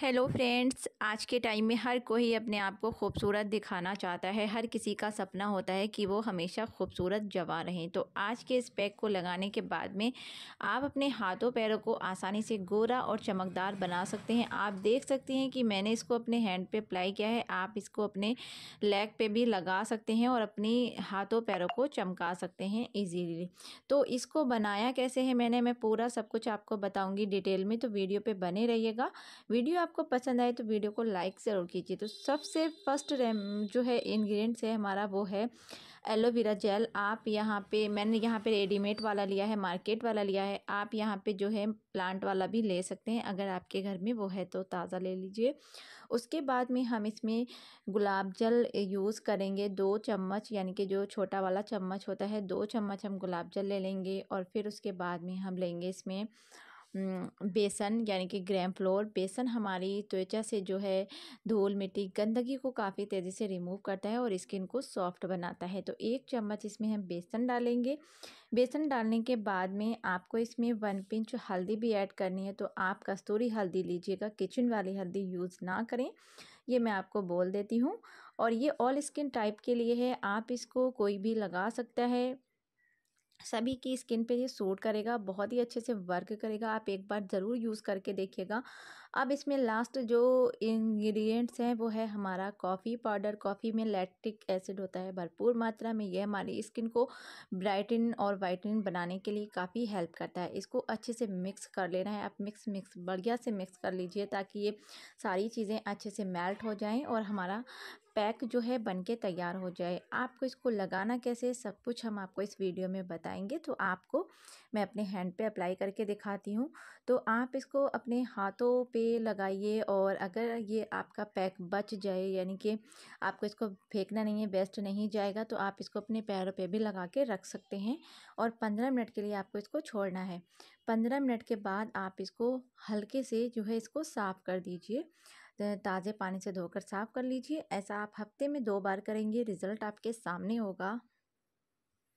hello friends आज के time में हर कोई अपने आप को खूबसूरत दिखाना चाहता है हर किसी का सपना होता है कि वो हमेशा खूबसूरत जवा रहें तो आज के इस पैक को लगाने के बाद में आप अपने हाथों पैरों को आसानी से गोरा और चमकदार बना सकते हैं आप देख सकते हैं कि मैंने इसको अपने हैंड पे अप्लाई किया है आप इसको अपने लेग पर भी लगा सकते हैं और अपनी हाथों पैरों को चमका सकते हैं ईजीली तो इसको बनाया कैसे है मैंने मैं पूरा सब कुछ आपको बताऊँगी डिटेल में तो वीडियो पर बने रहिएगा वीडियो आपको पसंद आए तो वीडियो को लाइक ज़रूर कीजिए तो सबसे फर्स्ट जो है इन्ग्रीडियंट्स है हमारा वो है एलोवेरा जेल आप यहाँ पे मैंने यहाँ पे रेडीमेड वाला लिया है मार्केट वाला लिया है आप यहाँ पे जो है प्लांट वाला भी ले सकते हैं अगर आपके घर में वो है तो ताज़ा ले लीजिए उसके बाद में हम इसमें गुलाब जल यूज़ करेंगे दो चम्मच यानी कि जो छोटा वाला चम्मच होता है दो चम्मच हम गुलाब जल ले लेंगे और फिर उसके बाद में हम लेंगे इसमें बेसन यानी कि ग्रैम फ्लोर बेसन हमारी त्वचा से जो है धूल मिट्टी गंदगी को काफ़ी तेज़ी से रिमूव करता है और स्किन को सॉफ्ट बनाता है तो एक चम्मच इसमें हम बेसन डालेंगे बेसन डालने के बाद में आपको इसमें वन पिंच हल्दी भी ऐड करनी है तो आप कस्तूरी हल्दी लीजिएगा किचन वाली हल्दी यूज़ ना करें ये मैं आपको बोल देती हूँ और ये ऑल स्किन टाइप के लिए है आप इसको कोई भी लगा सकता है सभी की स्किन पे ये सूट करेगा बहुत ही अच्छे से वर्क करेगा आप एक बार ज़रूर यूज़ करके देखिएगा अब इसमें लास्ट जो इंग्रेडिएंट्स हैं वो है हमारा कॉफ़ी पाउडर कॉफ़ी में लैक्टिक एसिड होता है भरपूर मात्रा में ये हमारी स्किन को ब्राइटन और वाइटन बनाने के लिए काफ़ी हेल्प करता है इसको अच्छे से मिक्स कर लेना है आप मिक्स मिक्स बढ़िया से मिक्स कर लीजिए ताकि ये सारी चीज़ें अच्छे से मेल्ट हो जाएँ और हमारा पैक जो है बनके तैयार हो जाए आपको इसको लगाना कैसे सब कुछ हम आपको इस वीडियो में बताएंगे तो आपको मैं अपने हैंड पे अप्लाई करके दिखाती हूँ तो आप इसको अपने हाथों पे लगाइए और अगर ये आपका पैक बच जाए यानी कि आपको इसको फेंकना नहीं है वेस्ट नहीं जाएगा तो आप इसको अपने पैरों पे भी लगा के रख सकते हैं और पंद्रह मिनट के लिए आपको इसको छोड़ना है पंद्रह मिनट के बाद आप इसको हल्के से जो है इसको साफ़ कर दीजिए ताज़े पानी से धोकर साफ़ कर लीजिए ऐसा आप हफ्ते में दो बार करेंगे रिज़ल्ट आपके सामने होगा